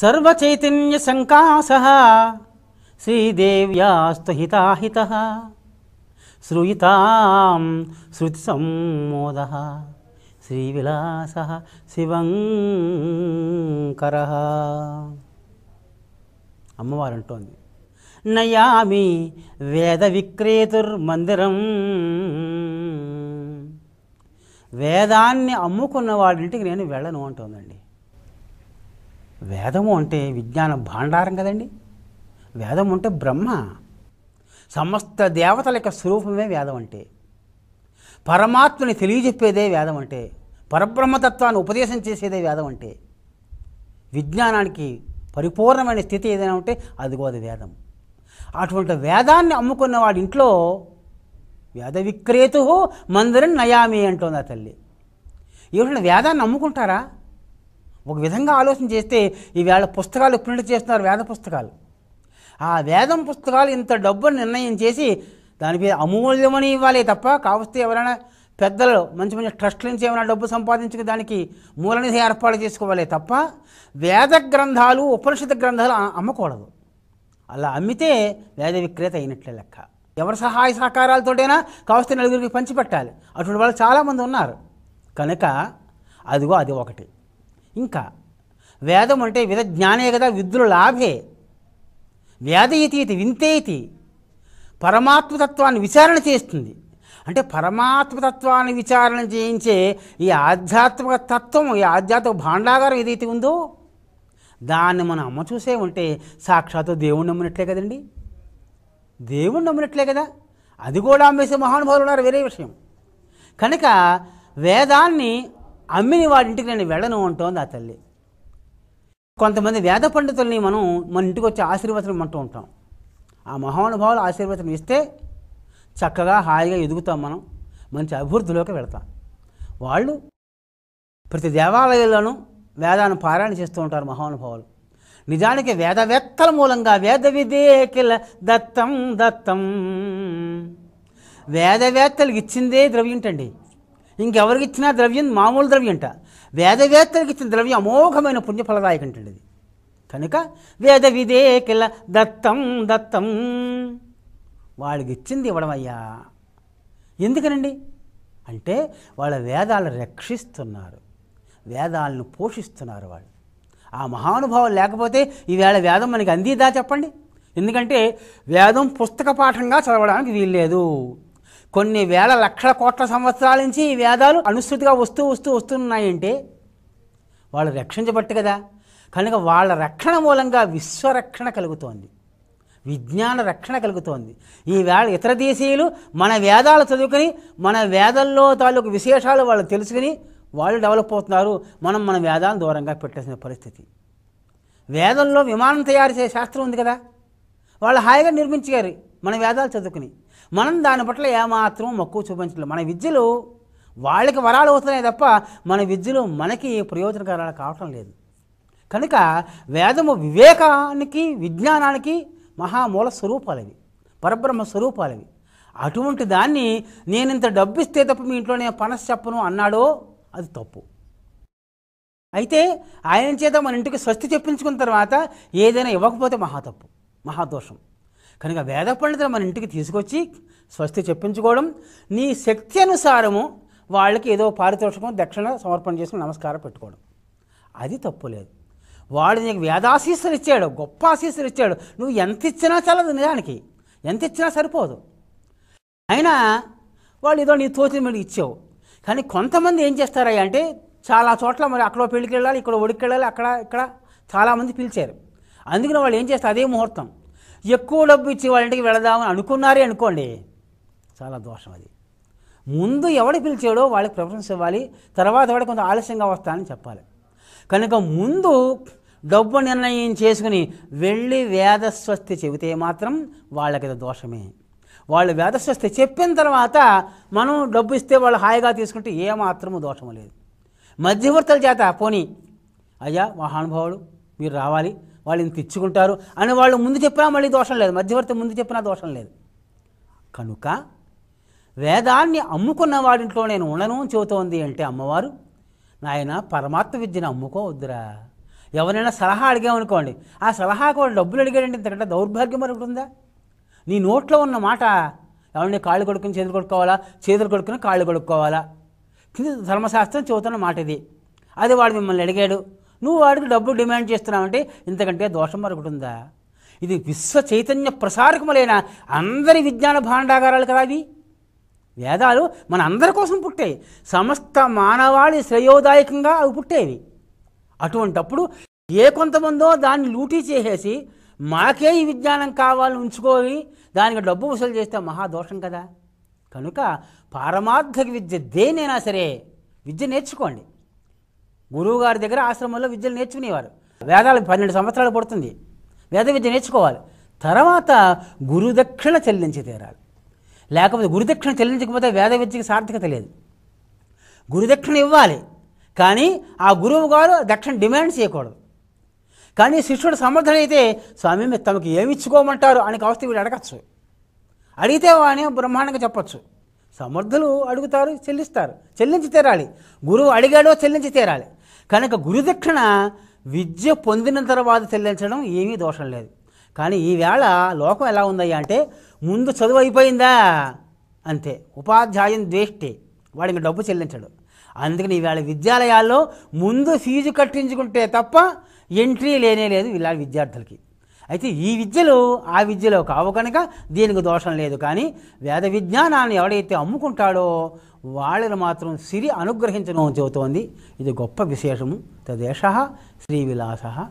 సర్వచైతన్యసంకాశ శ్రీదేవ్యాస్తుహితాహిత శ్రూయితాం శృతి సమ్మోద శ్రీవిలాస శివంకర అమ్మవారంటోంది Niamey వేద విక్రేతుర్మందిరం వేదాన్ని అమ్ముకున్న వాడింటికి నేను వెళ్ళను అంటోందండి వేదము అంటే విజ్ఞాన భాండారం కదండి వేదం అంటే బ్రహ్మ సమస్త దేవతల యొక్క స్వరూపమే వేదం అంటే పరమాత్మని తెలియజెప్పేదే వేదం అంటే పరబ్రహ్మతత్వాన్ని ఉపదేశం చేసేదే వేదం అంటే విజ్ఞానానికి పరిపూర్ణమైన స్థితి ఏదైనా ఉంటే అది అది వేదం అటువంటి వేదాన్ని అమ్ముకున్న వాడి ఇంట్లో వేద విక్రేతు మందరం నయామి అంటోంది ఆ తల్లి ఏమిటంటే వేదాన్ని అమ్ముకుంటారా ఒక విధంగా ఆలోచన చేస్తే ఈవేళ పుస్తకాలు ప్రింట్ చేస్తున్నారు వేద పుస్తకాలు ఆ వేదం పుస్తకాలు ఇంత డబ్బును నిర్ణయం చేసి దానిపై అమూల్యమని ఇవ్వాలి తప్ప కావస్తే ఎవరైనా పెద్దలు మంచి మంచి ట్రస్ట్ నుంచి ఏమైనా డబ్బు సంపాదించుకు దానికి మూలనిధి ఏర్పాటు చేసుకోవాలి తప్ప వేద గ్రంథాలు ఉపనిషత్ గ్రంథాలు అమ్మకూడదు అలా అమ్మితే వేద విక్రేత అయినట్లే లెక్క ఎవరి సహాయ సహకారాలతోటైనా కావస్తే నలుగురికి పంచిపెట్టాలి అటువంటి వాళ్ళు చాలామంది ఉన్నారు కనుక అదిగో అది ఒకటి ఇంకా వేదం అంటే విధ జ్ఞానే కదా విద్యుల లాభే వేద ఇది ఇది వింతే ఇది పరమాత్మతత్వాన్ని విచారణ చేస్తుంది అంటే పరమాత్మతత్వాన్ని విచారణ చేయించే ఈ ఆధ్యాత్మిక తత్వం ఈ ఆధ్యాత్మిక భాండాగారం ఏదైతే ఉందో దాన్ని మనం అమ్మ చూసే ఉంటే సాక్షాత్తు దేవుణ్ణి నమ్మినట్లే కదండి దేవుణ్ణి నమ్మినట్లే కదా అది కూడా అమ్మేసే మహానుభావులు ఉన్నారు వేరే విషయం కనుక వేదాన్ని అమ్మిని వాడింటికి నేను వెళ్ళను అంటోంది ఆ తల్లి కొంతమంది వేద పండితుల్ని మనం మన ఇంటికి వచ్చి ఆశీర్వచనం అంటూ ఉంటాం ఆ మహానుభావులు ఆశీర్వచనం ఇస్తే చక్కగా హాయిగా ఎదుగుతాం మనం మంచి అభివృద్ధిలోకి వెళతాం వాళ్ళు ప్రతి దేవాలయంలోనూ వేదాన్ని పారాయణ చేస్తూ ఉంటారు మహానుభావులు నిజానికి వేదవేత్తల మూలంగా వేద విదేకిల దత్తం దత్తం వేదవేత్తలకు ఇచ్చిందే ద్రవ్యంటండి ఇంకెవరికి ఇచ్చినా ద్రవ్యం మామూలు ద్రవ్యంట వేదవేత్తలకు ఇచ్చిన ద్రవ్యం అమోఘమైన పుణ్యఫలదాయకం అంటే ఇది కనుక వేద విదేకిల దత్తం దత్తం వాళ్ళకి ఇచ్చింది ఇవ్వడం అయ్యా ఎందుకనండి అంటే వాళ్ళ వేదాలు రక్షిస్తున్నారు వేదాలను పోషిస్తున్నారు వాళ్ళు ఆ మహానుభావం లేకపోతే ఈవేళ వేదం మనకి అందిదా చెప్పండి ఎందుకంటే వేదం పుస్తక పాఠంగా చదవడానికి వీల్లేదు కొన్ని వేల లక్షల కోట్ల సంవత్సరాల నుంచి ఈ వేదాలు అనుసృతిగా వస్తూ వస్తూ వస్తున్నాయంటే వాళ్ళు రక్షించబట్టు కదా కనుక వాళ్ళ రక్షణ మూలంగా విశ్వరక్షణ కలుగుతోంది విజ్ఞాన రక్షణ కలుగుతోంది ఈ వేళ ఇతర దేశీయులు మన వేదాలు చదువుకొని మన వేదల్లో తాలూకు విశేషాలు వాళ్ళు తెలుసుకుని వాళ్ళు డెవలప్ అవుతున్నారు మనం మన వేదాలను దూరంగా పెట్టేసిన పరిస్థితి వేదంలో విమానం తయారు చేసే శాస్త్రం ఉంది కదా వాళ్ళు హాయిగా నిర్మించగారు మన వేదాలు చదువుకుని మనం దాని పట్ల ఏమాత్రం మక్కువ చూపించలేదు మన విద్యలు వాళ్ళకి వరాలు అవుతున్నాయి తప్ప మన విద్యలు మనకి ప్రయోజనకరాలు కావటం లేదు కనుక వేదము వివేకానికి విజ్ఞానానికి మహామూల స్వరూపాలవి పరబ్రహ్మ స్వరూపాలవి అటువంటి దాన్ని నేను ఇంత డబ్బు ఇస్తే తప్ప మీ ఇంట్లో నేను పనస చెప్పను అన్నాడో అది తప్పు అయితే ఆయన చేత మన ఇంటికి స్వస్తి చెప్పించుకున్న తర్వాత ఏదైనా ఇవ్వకపోతే మహాతప్పు మహాదోషం కనుక వేద పండితులు మన ఇంటికి తీసుకొచ్చి స్వస్తి చెప్పించుకోవడం నీ శక్తి అనుసారము వాళ్ళకి ఏదో పారితోషికం దక్షిణ సమర్పణ చేసుకుని నమస్కారం పెట్టుకోవడం అది తప్పు లేదు వాడు నీకు వేదాశీస్సులు ఇచ్చాడు గొప్ప ఆశీస్సులు ఇచ్చాడు నువ్వు ఎంత ఇచ్చినా చాలదు నిజానికి ఎంత ఇచ్చినా సరిపోదు అయినా వాళ్ళు ఏదో నీ తోచిన మీద ఇచ్చావు కానీ కొంతమంది ఏం చేస్తారా అంటే చాలా చోట్ల మరి అక్కడ పెళ్ళికి వెళ్ళాలి ఇక్కడ ఒడికి వెళ్ళాలి అక్కడ ఇక్కడ చాలామంది పిలిచారు అందుకని వాళ్ళు ఏం చేస్తారు అదే ముహూర్తం ఎక్కువ డబ్బు ఇచ్చి వాళ్ళ ఇంటికి వెళదామని అనుకున్నారే అనుకోండి చాలా దోషం అది ముందు ఎవడు పిలిచాడో వాళ్ళకి ప్రిఫరెన్స్ ఇవ్వాలి తర్వాత వాడు కొంత ఆలస్యంగా వస్తానని చెప్పాలి కనుక ముందు డబ్బు నిర్ణయం చేసుకుని వెళ్ళి వేదస్వస్తి చెబితే మాత్రం వాళ్ళకి దోషమే వాళ్ళు వేదస్వస్తి చెప్పిన తర్వాత మనం డబ్బు ఇస్తే వాళ్ళు హాయిగా తీసుకుంటే ఏమాత్రము దోషము లేదు మధ్యవర్తుల చేత పోనీ అయ్యా మహానుభావుడు మీరు రావాలి వాళ్ళు ఇంత ఇచ్చుకుంటారు అని వాళ్ళు ముందు చెప్పినా మళ్ళీ దోషం లేదు మధ్యవర్తి ముందు చెప్పినా దోషం లేదు కనుక వేదాన్ని అమ్ముకున్న వాడింట్లో నేను ఉండను చెబుతోంది అంటే అమ్మవారు నాయన పరమాత్మ విద్యను అమ్ముకోవద్దురా ఎవరైనా సలహా అడిగామనుకోండి ఆ సలహా కూడా డబ్బులు అడిగాడండి ఇంతకంటే దౌర్భాగ్యం మరొకటి ఉందా నీ నోట్లో ఉన్న మాట ఎవరిని కాళ్ళు కొడుకుని చేతులు కొడుకోవాలా చేతులు కొడుకుని కాళ్ళు కొడుకోవాలా కింద ధర్మశాస్త్రం చెబుతున్న మాట ఇది అది వాడు మిమ్మల్ని అడిగాడు నువ్వు వాడికి డబ్బు డిమాండ్ చేస్తున్నావంటే ఇంతకంటే దోషం మరొకటి ఉందా ఇది విశ్వ చైతన్య ప్రసారకములైన అందరి విజ్ఞాన భాండాగారాలు కదా అవి వేదాలు మన అందరి కోసం పుట్టాయి సమస్త మానవాళి శ్రేయోదాయకంగా అవి పుట్టేవి అటువంటప్పుడు ఏ కొంతమందో దాన్ని లూటీ చేసేసి మాకే ఈ విజ్ఞానం కావాలని ఉంచుకొని దానికి డబ్బు వసూలు చేస్తే మహాదోషం కదా కనుక పారమార్థక విద్య దేనైనా సరే విద్య నేర్చుకోండి గురువు గారి దగ్గర ఆశ్రమంలో విద్యలు నేర్చుకునేవారు వేదాలు పన్నెండు సంవత్సరాలు పడుతుంది వేద విద్య నేర్చుకోవాలి తర్వాత గురుదక్షిణ చెల్లించి తీరాలి లేకపోతే గురుదక్షిణ చెల్లించకపోతే వేద విద్యకి సార్థకత లేదు గురుదక్షిణ ఇవ్వాలి కానీ ఆ గురువు గారు దక్షిణ డిమాండ్ చేయకూడదు కానీ శిష్యుడు అయితే స్వామి మీరు తమకు ఏమి ఇచ్చుకోమంటారు అని కావస్తే వీడు అడగచ్చు అడిగితే వాని బ్రహ్మాండంగా చెప్పచ్చు సమర్థులు అడుగుతారు చెల్లిస్తారు చెల్లించి తీరాలి గురువు అడిగాడో చెల్లించి తీరాలి కనుక గురుదక్షిణ విద్య పొందిన తర్వాత చెల్లించడం ఏమీ దోషం లేదు కానీ ఈవేళ లోకం ఎలా ఉందయ్యా అంటే ముందు చదువు అయిపోయిందా అంతే ఉపాధ్యాయం ద్వేష్టి వాడికి డబ్బు చెల్లించడు అందుకని ఈవేళ విద్యాలయాల్లో ముందు ఫీజు కట్టించుకుంటే తప్ప ఎంట్రీ లేనే లేదు ఇలా విద్యార్థులకి అయితే ఈ విద్యలు ఆ విద్యలో కావు కనుక దీనికి దోషం లేదు కానీ వేద విజ్ఞానాన్ని ఎవడైతే అమ్ముకుంటాడో వాళ్ళని మాత్రం సిరి అనుగ్రహించడం చెబుతోంది ఇది గొప్ప విశేషము తదేశ శ్రీవిలాస